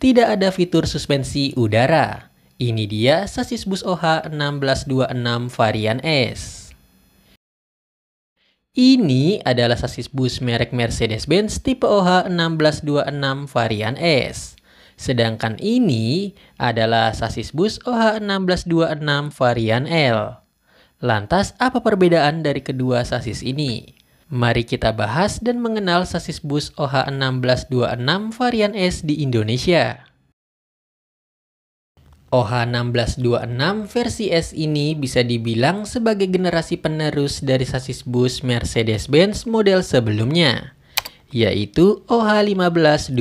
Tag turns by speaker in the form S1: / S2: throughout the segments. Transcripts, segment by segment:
S1: Tidak ada fitur suspensi udara. Ini dia sasis bus OH1626 varian S. Ini adalah sasis bus merek Mercedes-Benz tipe OH1626 varian S. Sedangkan ini adalah sasis bus OH1626 varian L. Lantas apa perbedaan dari kedua sasis ini? Mari kita bahas dan mengenal sasis bus OH1626 varian S di Indonesia. OH1626 versi S ini bisa dibilang sebagai generasi penerus dari sasis bus Mercedes-Benz model sebelumnya, yaitu OH1526.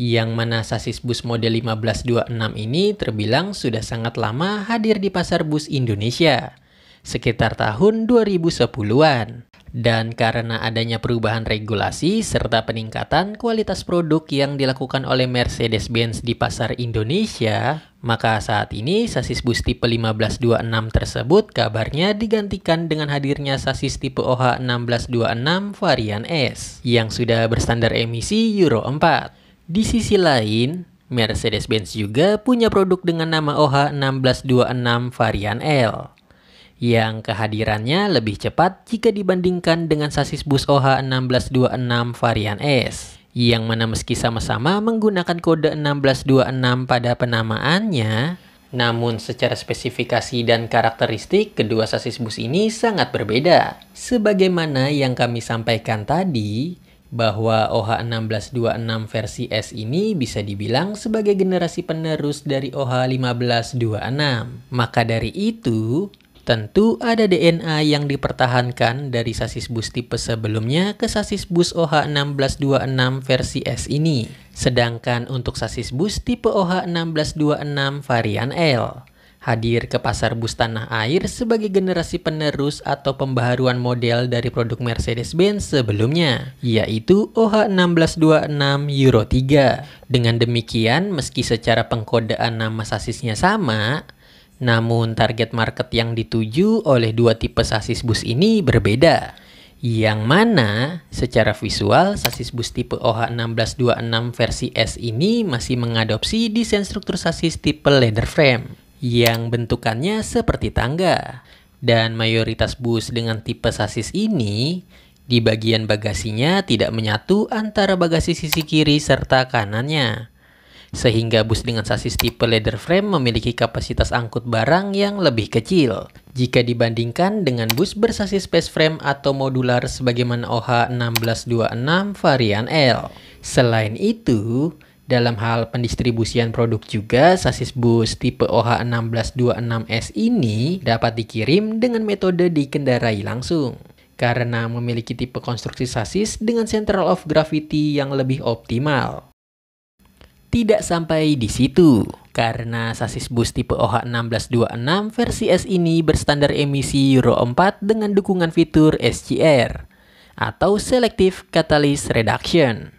S1: Yang mana sasis bus model 1526 ini terbilang sudah sangat lama hadir di pasar bus Indonesia, sekitar tahun 2010-an. Dan karena adanya perubahan regulasi serta peningkatan kualitas produk yang dilakukan oleh Mercedes-Benz di pasar Indonesia, maka saat ini sasis bus tipe 1526 tersebut kabarnya digantikan dengan hadirnya sasis tipe OH 1626 varian S yang sudah berstandar emisi Euro 4. Di sisi lain, Mercedes-Benz juga punya produk dengan nama OH 1626 varian L yang kehadirannya lebih cepat jika dibandingkan dengan sasis bus OH1626 varian S yang mana meski sama-sama menggunakan kode 1626 pada penamaannya namun secara spesifikasi dan karakteristik kedua sasis bus ini sangat berbeda sebagaimana yang kami sampaikan tadi bahwa OH1626 versi S ini bisa dibilang sebagai generasi penerus dari OH1526. Maka dari itu, Tentu ada DNA yang dipertahankan dari sasis bus tipe sebelumnya ke sasis bus OH1626 versi S ini. Sedangkan untuk sasis bus tipe OH1626 varian L hadir ke pasar bus tanah air sebagai generasi penerus atau pembaharuan model dari produk Mercedes-Benz sebelumnya, yaitu OH1626 Euro 3. Dengan demikian, meski secara pengkodean nama sasisnya sama, namun target market yang dituju oleh dua tipe sasis bus ini berbeda. Yang mana secara visual sasis bus tipe OH1626 versi S ini masih mengadopsi desain struktur sasis tipe leather frame yang bentukannya seperti tangga. Dan mayoritas bus dengan tipe sasis ini di bagian bagasinya tidak menyatu antara bagasi sisi kiri serta kanannya sehingga bus dengan sasis tipe leather frame memiliki kapasitas angkut barang yang lebih kecil jika dibandingkan dengan bus bersasis space frame atau modular sebagaimana OH1626 varian L. Selain itu, dalam hal pendistribusian produk juga, sasis bus tipe OH1626S ini dapat dikirim dengan metode dikendarai langsung. Karena memiliki tipe konstruksi sasis dengan central of gravity yang lebih optimal. Tidak sampai di situ, karena sasis bus tipe OH1626 versi S ini berstandar emisi Euro 4 dengan dukungan fitur SCR atau Selective Catalyst Reduction.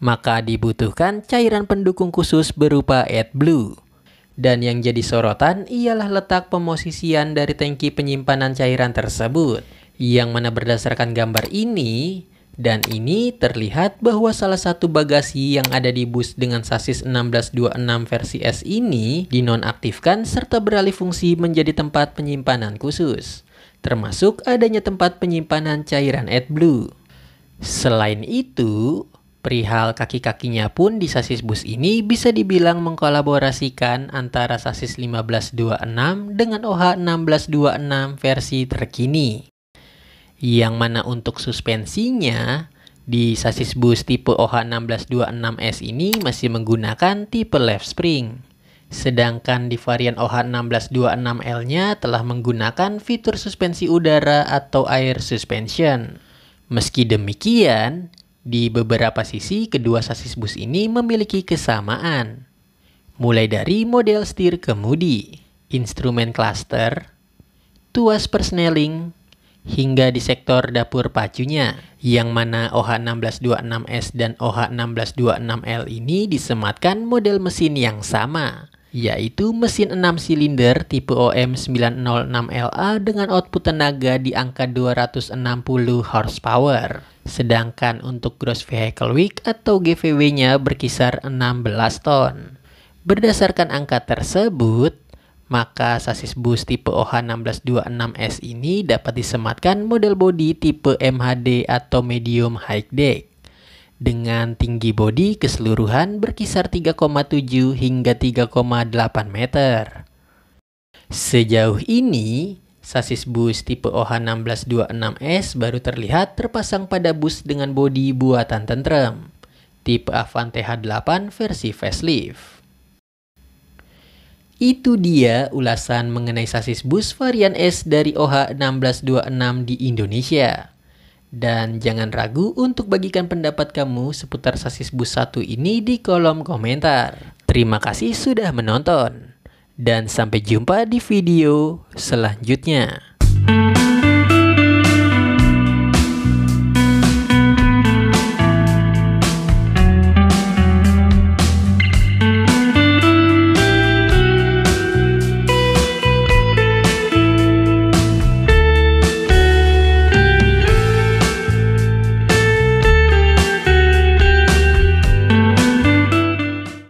S1: Maka dibutuhkan cairan pendukung khusus berupa AdBlue. Dan yang jadi sorotan ialah letak pemosisian dari tangki penyimpanan cairan tersebut. Yang mana berdasarkan gambar ini, dan ini terlihat bahwa salah satu bagasi yang ada di bus dengan sasis 1626 versi S ini dinonaktifkan serta beralih fungsi menjadi tempat penyimpanan khusus, termasuk adanya tempat penyimpanan cairan AdBlue. Selain itu, perihal kaki-kakinya pun di sasis bus ini bisa dibilang mengkolaborasikan antara sasis 1526 dengan OH 1626 versi terkini yang mana untuk suspensinya di sasis bus tipe OH1626S ini masih menggunakan tipe left spring. Sedangkan di varian OH1626L-nya telah menggunakan fitur suspensi udara atau air suspension. Meski demikian, di beberapa sisi kedua sasis bus ini memiliki kesamaan. Mulai dari model setir kemudi, instrumen cluster, tuas persneling, hingga di sektor dapur pacunya, yang mana OH1626S dan OH1626L ini disematkan model mesin yang sama, yaitu mesin 6 silinder tipe OM906LA dengan output tenaga di angka 260 horsepower. Sedangkan untuk gross vehicle weight atau GVW-nya berkisar 16 ton. Berdasarkan angka tersebut, maka sasis bus tipe OH1626S ini dapat disematkan model bodi tipe MHD atau medium high deck dengan tinggi bodi keseluruhan berkisar 3,7 hingga 3,8 meter. Sejauh ini, Sasis bus tipe OH1626S baru terlihat terpasang pada bus dengan bodi buatan tentrem, tipe Avante H8 versi facelift. Itu dia ulasan mengenai sasis bus varian S dari OH1626 di Indonesia. Dan jangan ragu untuk bagikan pendapat kamu seputar sasis bus satu ini di kolom komentar. Terima kasih sudah menonton. Dan sampai jumpa di video selanjutnya.